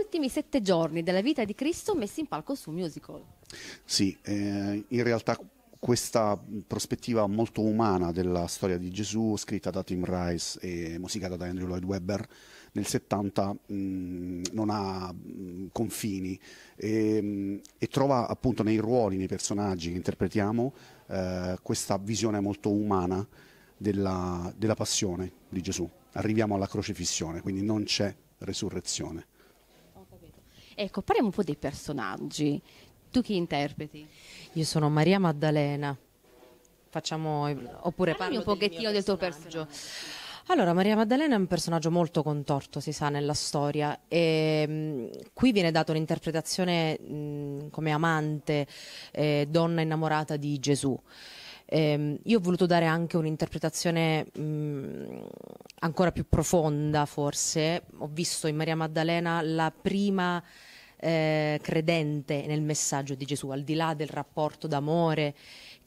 ultimi sette giorni della vita di Cristo messi in palco su musical. Sì, eh, in realtà questa prospettiva molto umana della storia di Gesù, scritta da Tim Rice e musicata da Andrew Lloyd Webber, nel 70 mh, mm, non ha mh, mm, confini e, mh, mm, e, trova appunto nei ruoli, nei personaggi che interpretiamo eh, questa visione molto umana della, della passione di Gesù. Arriviamo alla crocifissione, quindi non c'è resurrezione. Ecco, parliamo un po' dei personaggi. Tu chi interpreti? Io sono Maria Maddalena. Facciamo oppure parli un pochettino del, tuo personaggio. Allora, Maria Maddalena è un personaggio molto contorto, si sa, nella storia. E, mh, mm, qui viene data un'interpretazione mh, mm, come amante, eh, donna innamorata di Gesù. Eh, io ho voluto dare anche un'interpretazione mh, mm, ancora più profonda, forse. Ho visto in Maria Maddalena la prima eh, credente nel messaggio di Gesù, al di là del rapporto d'amore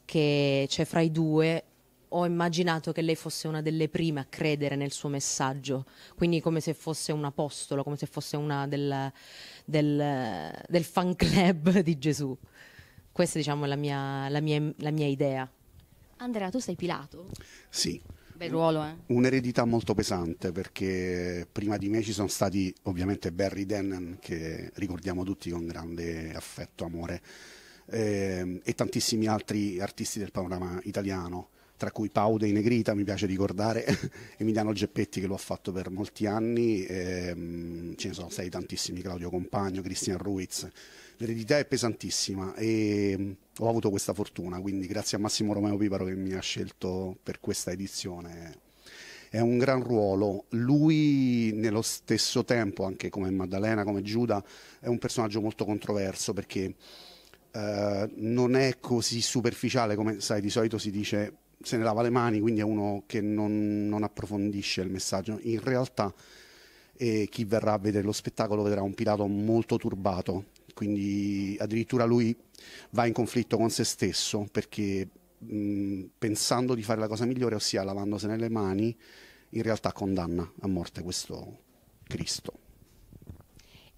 che c'è fra i due, ho immaginato che lei fosse una delle prime a credere nel suo messaggio, quindi come se fosse un apostolo, come se fosse una del, del, del fan club di Gesù. Questa diciamo, è la mia, la mia, la mia idea. Andrea, tu sei Pilato? Sì. Bel ruolo, eh? Un'eredità molto pesante perché prima di me ci sono stati ovviamente Barry Dennen che ricordiamo tutti con grande affetto, amore ehm, e tantissimi altri artisti del panorama italiano tra cui Pau dei Negrita, mi piace ricordare, Emiliano Geppetti che lo ha fatto per molti anni, ehm, ce ne sono sei tantissimi, Claudio Compagno, Cristian Ruiz, l'eredità è pesantissima e ehm, ho avuto questa fortuna, quindi grazie a Massimo Romeo Piparo che mi ha scelto per questa edizione. È un gran ruolo, lui nello stesso tempo, anche come Maddalena, come Giuda, è un personaggio molto controverso perché... Uh, non è così superficiale come sai di solito si dice se ne lava le mani, quindi è uno che non, non approfondisce il messaggio. In realtà eh, chi verrà a vedere lo spettacolo vedrà un Pilato molto turbato, quindi addirittura lui va in conflitto con se stesso perché mh, pensando di fare la cosa migliore, ossia lavandosene le mani, in realtà condanna a morte questo Cristo.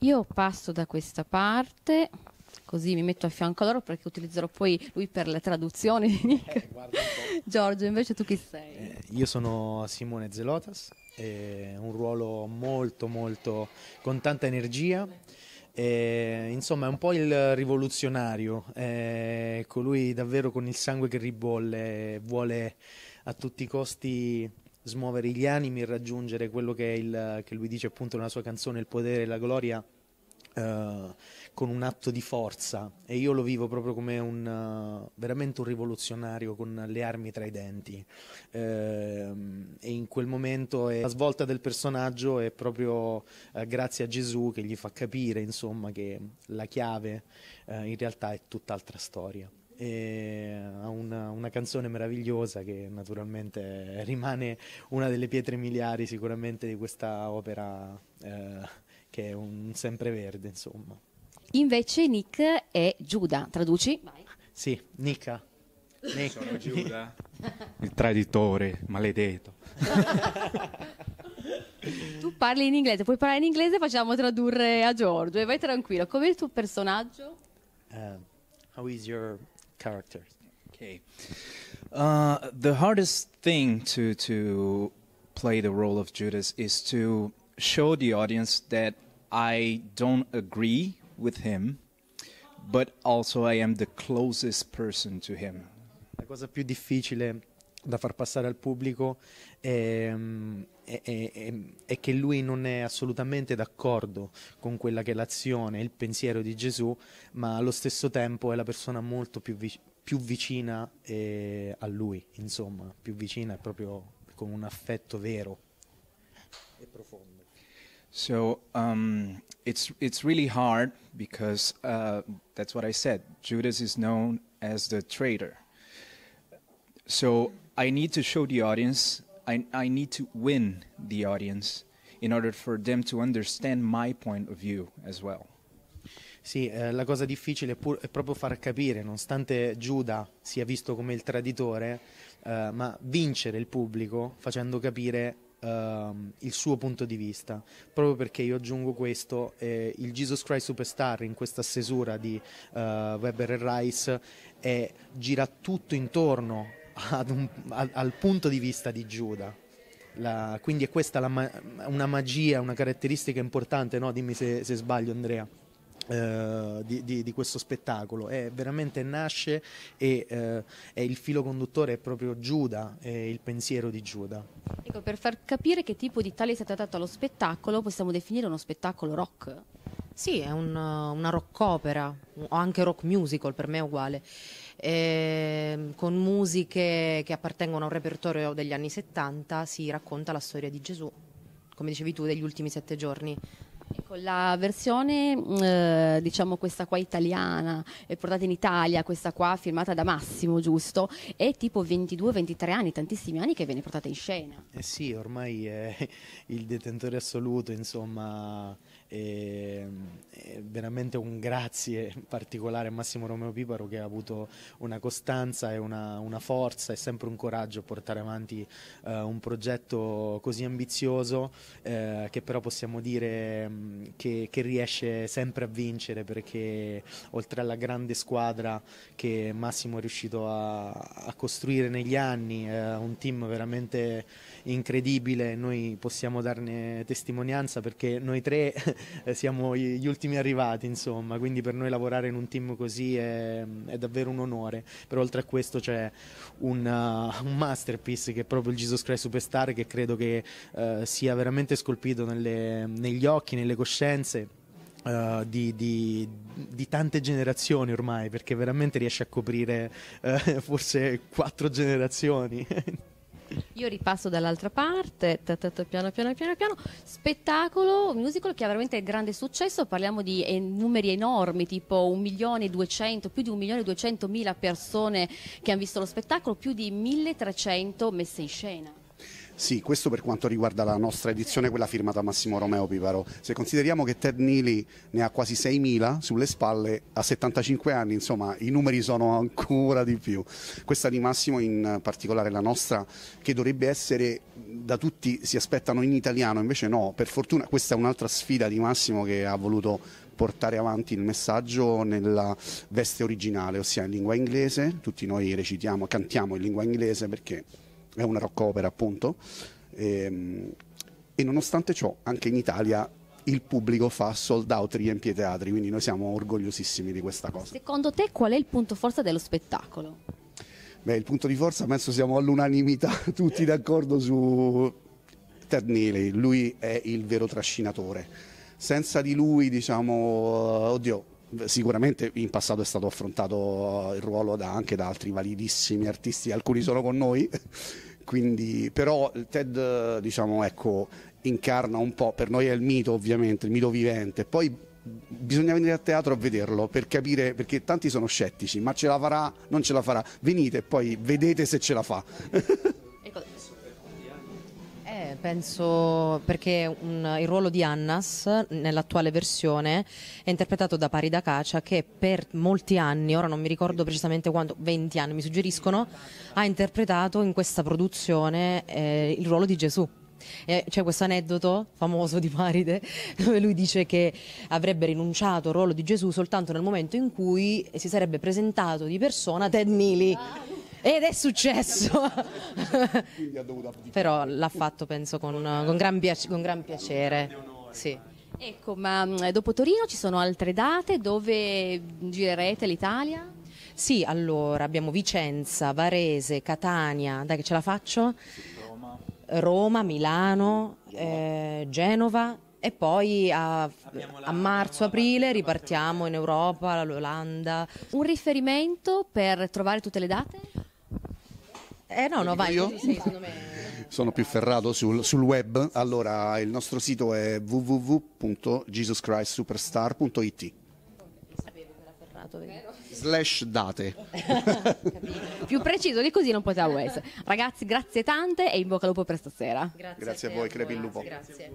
Io passo da questa parte così mi metto a fianco loro perché utilizzerò poi lui per le traduzioni. Eh, Giorgio, invece tu chi sei? Eh, io sono Simone Zelotas, un ruolo molto molto con tanta energia. Eh, insomma, è un po' il rivoluzionario, eh, colui davvero con il sangue che ribolle, vuole a tutti i costi smuovere gli animi e raggiungere quello che, il, che lui dice appunto nella sua canzone Il potere e la gloria eh, con un atto di forza e io lo vivo proprio come un uh, veramente un rivoluzionario con le armi tra i denti uh, e in quel momento è, la svolta del personaggio è proprio eh, grazie a Gesù che gli fa capire insomma che la chiave in realtà è tutt'altra storia e ha una, una, canzone meravigliosa che naturalmente rimane una delle pietre miliari sicuramente di questa opera che è un sempreverde, insomma. Invece Nick è Giuda, traduci? Vai. Sì, Nika. Nick. Sono Giuda, il traditore, maledetto. tu parli in inglese, puoi parlare in inglese, facciamo tradurre a Giorgio e vai tranquillo. Com'è il tuo personaggio? Uh, how is your character? Okay. Uh, the hardest thing to, to play the role of Judas is to show the audience that i don't agree with him, but also I am the closest person to him. La cosa più difficile da far passare al pubblico ehm, è, è, è, è, che lui non è assolutamente d'accordo con quella che è l'azione, il pensiero di Gesù, ma allo stesso tempo è la persona molto più, vic- più vicina eh, a lui, insomma, più vicina proprio con un affetto vero e profondo. So um, it's it's really hard because uh, that's what I said. Judas is known as the traitor. So I need to show the audience. I I need to win the audience in order for them to understand my point of view as well. Sì, eh, la cosa difficile è, pur, è, proprio far capire, nonostante Giuda sia visto come il traditore, eh, ma vincere il pubblico facendo capire Ehm, il suo punto di vista. Proprio perché io aggiungo questo, eh, il Jesus Christ Superstar in questa stesura di uh, Weber e Rice eh, gira tutto intorno un, a, al punto di vista di Giuda. La, quindi è questa la, una magia, una caratteristica importante, no? dimmi se, se sbaglio Andrea. Eh, di, di, di, questo spettacolo è veramente nasce e uh, è il filo conduttore è proprio Giuda, è il pensiero di Giuda. Ecco, per far capire che tipo di tale è stato dato allo spettacolo, possiamo definire uno spettacolo rock. Sì, è un, una rock opera o anche rock musical, per me è uguale. Eh, con musiche che appartengono a un repertorio degli anni 70 si racconta la storia di Gesù, come dicevi tu, degli ultimi sette giorni Ecco, la versione eh, diciamo questa qua italiana è eh, portata in Italia questa qua firmata da Massimo giusto è tipo 22-23 anni tantissimi anni che viene portata in scena eh sì ormai è il detentore assoluto insomma e, ehm, e veramente un grazie particolare a Massimo Romeo Piparo che ha avuto una costanza e una, una forza e sempre un coraggio a portare avanti eh, un progetto così ambizioso eh, che però possiamo dire mm, che, che, riesce sempre a vincere perché oltre alla grande squadra che Massimo è riuscito a, a costruire negli anni, eh, un team veramente incredibile, noi possiamo darne testimonianza perché noi tre Eh, siamo gli ultimi arrivati, insomma, quindi per noi lavorare in un team così è, è davvero un onore. Però oltre a questo c'è un, uh, un, masterpiece che è proprio il Jesus Christ Superstar che credo che uh, sia veramente scolpito nelle, negli occhi, nelle coscienze. Uh, di, di, di, tante generazioni ormai, perché veramente riesce a coprire uh, forse quattro generazioni. Io ripasso dall'altra parte, tatata, piano piano piano piano, spettacolo, musical che ha veramente grande successo, parliamo di eh, numeri enormi, tipo 1 milione 200, più di 1 milione e 200 mila persone che hanno visto lo spettacolo, più di 1300 messe in scena. Sì, questo per quanto riguarda la nostra edizione, quella firmata Massimo Romeo Piparo. Se consideriamo che Ted Neely ne ha quasi 6.000 sulle spalle, a 75 anni, insomma, i numeri sono ancora di più. Questa di Massimo, in particolare la nostra, che dovrebbe essere da tutti si aspettano in italiano, invece no, per fortuna questa è un'altra sfida di Massimo che ha voluto portare avanti il messaggio nella veste originale, ossia in lingua inglese, tutti noi recitiamo, cantiamo in lingua inglese perché è una rock opera appunto, e, ehm, e nonostante ciò anche in Italia il pubblico fa sold out, riempie teatri, quindi noi siamo orgogliosissimi di questa cosa. Secondo te qual è il punto forza dello spettacolo? Beh, il punto di forza penso siamo all'unanimità, tutti d'accordo su Ted Neely, lui è il vero trascinatore. Senza di lui, diciamo, oddio, sicuramente in passato è stato affrontato eh, il ruolo da, anche da altri validissimi artisti, alcuni sono con noi, quindi, però il Ted diciamo, ecco, incarna un po', per noi è il mito ovviamente, il mito vivente, poi bisogna venire a teatro a vederlo per capire, perché tanti sono scettici, ma ce la farà, non ce la farà, venite e poi vedete se ce la fa. penso perché un, il ruolo di Annas nell'attuale versione è interpretato da Parida Cacia che per molti anni, ora non mi ricordo precisamente quanto, 20 anni mi suggeriscono, ha interpretato in questa produzione eh, il ruolo di Gesù. E c'è questo aneddoto famoso di Paride dove lui dice che avrebbe rinunciato al ruolo di Gesù soltanto nel momento in cui si sarebbe presentato di persona Ted Neely. Ed è successo. Però l'ha fatto, penso, con, con, gran, piac con gran, piacere. Sì. Ecco, ma dopo Torino ci sono altre date dove girerete l'Italia? Sì, allora abbiamo Vicenza, Varese, Catania, dai che ce la faccio? Roma, Roma Milano, eh, Genova e poi a, a marzo-aprile ripartiamo in Europa, l'Olanda. Un riferimento per trovare tutte le date? Eh no, no, vai. Io? Sono più ferrato sul, sul, web. Allora, il nostro sito è www.jesuschristsuperstar.it Slash date. Più preciso di così non poteva essere. Ragazzi, grazie tante e in bocca al lupo per stasera. Grazie, grazie a, a voi, crepi il lupo. grazie.